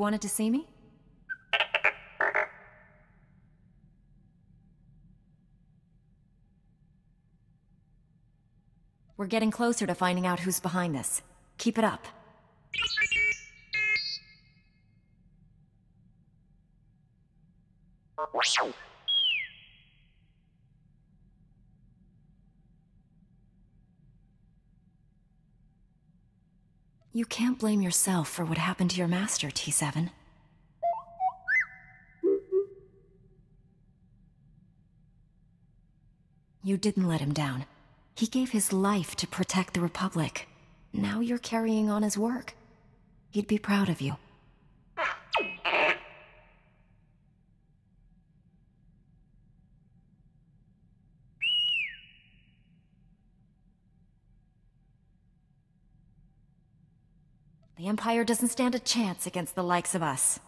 wanted to see me? We're getting closer to finding out who's behind this. Keep it up. You can't blame yourself for what happened to your master, T7. You didn't let him down. He gave his life to protect the Republic. Now you're carrying on his work. He'd be proud of you. The Empire doesn't stand a chance against the likes of us.